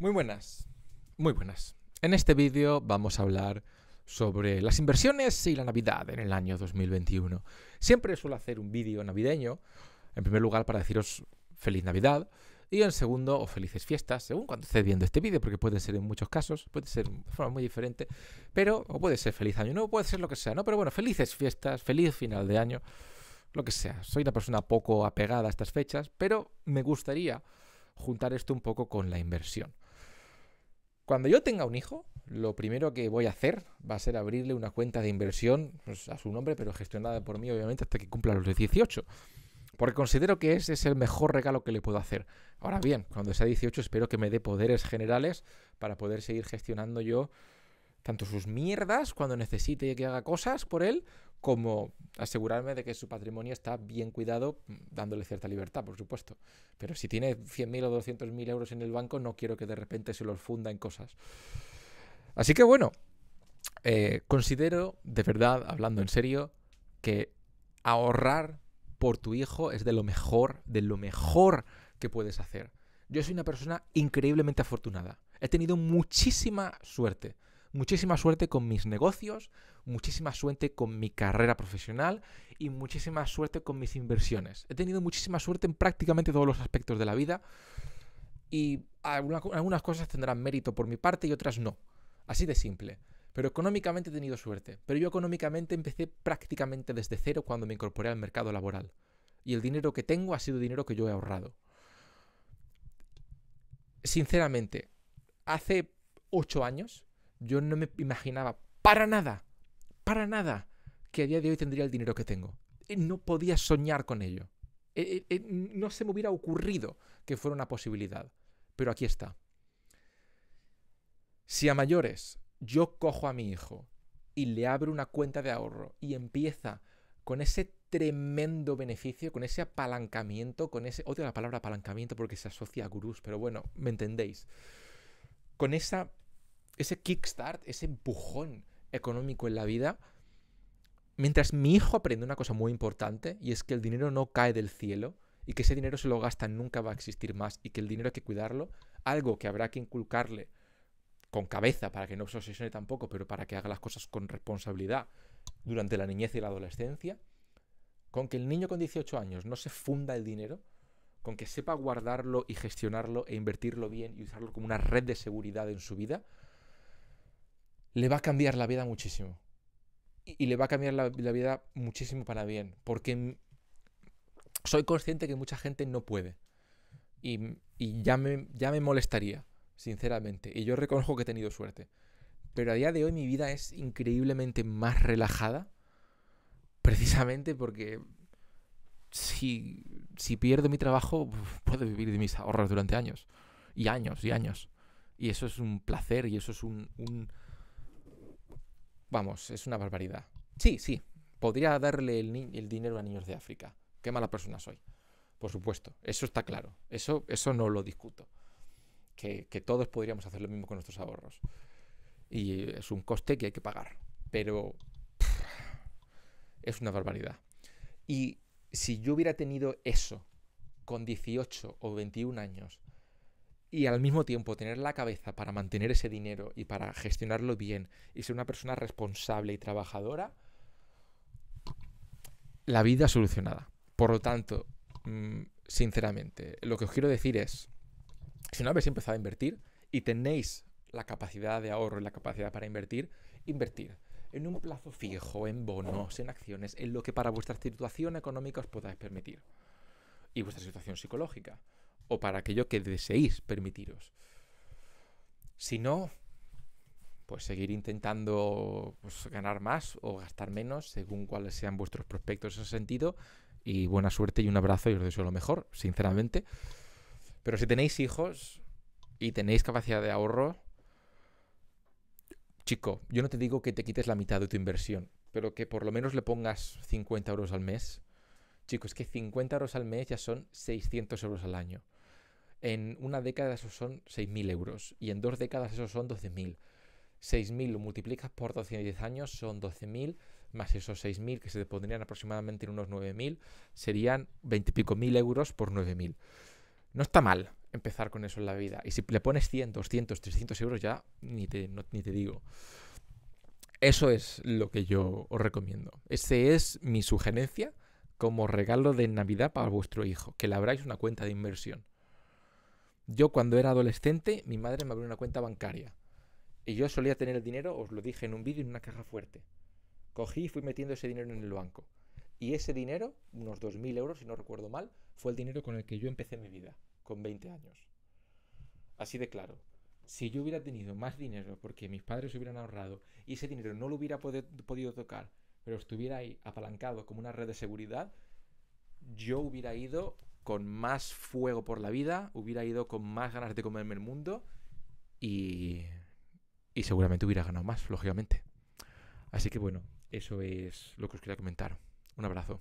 Muy buenas. Muy buenas. En este vídeo vamos a hablar sobre las inversiones y la Navidad en el año 2021. Siempre suelo hacer un vídeo navideño, en primer lugar para deciros feliz Navidad y en segundo, o felices fiestas, según cuando esté viendo este vídeo, porque puede ser en muchos casos, puede ser de forma muy diferente, pero o puede ser feliz año nuevo, puede ser lo que sea, ¿no? Pero bueno, felices fiestas, feliz final de año, lo que sea. Soy una persona poco apegada a estas fechas, pero me gustaría juntar esto un poco con la inversión. Cuando yo tenga un hijo, lo primero que voy a hacer va a ser abrirle una cuenta de inversión pues, a su nombre, pero gestionada por mí, obviamente, hasta que cumpla los 18. Porque considero que ese es el mejor regalo que le puedo hacer. Ahora bien, cuando sea 18 espero que me dé poderes generales para poder seguir gestionando yo tanto sus mierdas cuando necesite que haga cosas por él, como asegurarme de que su patrimonio está bien cuidado, mm, dándole cierta libertad, por supuesto. Pero si tiene 100.000 o 200.000 euros en el banco, no quiero que de repente se los funda en cosas. Así que bueno, eh, considero, de verdad, hablando en serio, que ahorrar por tu hijo es de lo mejor, de lo mejor que puedes hacer. Yo soy una persona increíblemente afortunada. He tenido muchísima suerte muchísima suerte con mis negocios, muchísima suerte con mi carrera profesional y muchísima suerte con mis inversiones. He tenido muchísima suerte en prácticamente todos los aspectos de la vida y algunas cosas tendrán mérito por mi parte y otras no. Así de simple. Pero económicamente he tenido suerte. Pero yo económicamente empecé prácticamente desde cero cuando me incorporé al mercado laboral. Y el dinero que tengo ha sido dinero que yo he ahorrado. Sinceramente, hace ocho años yo no me imaginaba para nada, para nada, que a día de hoy tendría el dinero que tengo. No podía soñar con ello. E, e, e, no se me hubiera ocurrido que fuera una posibilidad. Pero aquí está. Si a mayores yo cojo a mi hijo y le abro una cuenta de ahorro y empieza con ese tremendo beneficio, con ese apalancamiento, con ese... Odio la palabra apalancamiento porque se asocia a gurús, pero bueno, me entendéis. Con esa ese kickstart, ese empujón económico en la vida, mientras mi hijo aprende una cosa muy importante, y es que el dinero no cae del cielo, y que ese dinero se lo gasta nunca va a existir más, y que el dinero hay que cuidarlo, algo que habrá que inculcarle con cabeza para que no se obsesione tampoco, pero para que haga las cosas con responsabilidad durante la niñez y la adolescencia, con que el niño con 18 años no se funda el dinero, con que sepa guardarlo y gestionarlo e invertirlo bien y usarlo como una red de seguridad en su vida, le va a cambiar la vida muchísimo. Y, le va a cambiar la, vida muchísimo para bien. Porque soy consciente que mucha gente no puede. Y, ya, me, ya me molestaría, sinceramente. Y yo reconozco que he tenido suerte. Pero a día de hoy mi vida es increíblemente más relajada. Precisamente porque si, pierdo mi trabajo, puedo vivir de mis ahorros durante años. Y años y años. Y eso es un placer y eso es un Vamos, es una barbaridad. Sí, sí, podría darle el, dinero a niños de África. Qué mala persona soy. Por supuesto, eso está claro. Eso, eso no lo discuto. Que, todos podríamos hacer lo mismo con nuestros ahorros. Y es un coste que hay que pagar. Pero es una barbaridad. Y si yo hubiera tenido eso con 18 o 21 años y al mismo tiempo tener la cabeza para mantener ese dinero y para gestionarlo bien y ser una persona responsable y trabajadora, la vida solucionada. Por lo tanto, mm, sinceramente, lo que os quiero decir es, si no habéis empezado a invertir y tenéis la capacidad de ahorro y la capacidad para invertir, invertir en un plazo fijo, en bonos, en acciones, en lo que para vuestra situación económica os podáis permitir y vuestra situación psicológica o para aquello que deseéis permitiros. Si no, pues seguir intentando pues, ganar más o gastar menos, según cuáles sean vuestros prospectos en ese sentido. Y buena suerte y un abrazo y os deseo lo mejor, sinceramente. Pero si tenéis hijos y tenéis capacidad de ahorro, chico, yo no te digo que te quites la mitad de tu inversión, pero que por lo menos le pongas 50 euros al mes. Chicos, es que 50 euros al mes ya son 600 euros al año. En una década esos son 6.000 euros y en dos décadas esos son 12.000. 6.000 lo multiplicas por 210 años, son 12.000, más esos 6.000 que se pondrían aproximadamente en unos 9.000, serían 20 y pico mil euros por 9.000. No está mal empezar con eso en la vida. Y si le pones 100, 200, 300 euros ya, ni te, ni te digo. Eso es lo que yo os recomiendo. Esa es mi sugerencia como regalo de Navidad para vuestro hijo, que le abráis una cuenta de inversión. Yo cuando era adolescente, mi madre me abrió una cuenta bancaria. Y yo solía tener el dinero, os lo dije en un vídeo, en una caja fuerte. Cogí y fui metiendo ese dinero en el banco. Y ese dinero, unos 2.000 euros, si no recuerdo mal, fue el dinero con el que yo empecé mi vida, con 20 años. Así de claro. Si yo hubiera tenido más dinero porque mis padres hubieran ahorrado y ese dinero no lo hubiera podido tocar, pero estuviera ahí apalancado como una red de seguridad, yo hubiera ido con más fuego por la vida, hubiera ido con más ganas de comerme el mundo y, y seguramente hubiera ganado más, lógicamente. Así que bueno, eso es lo que os quería comentar. Un abrazo.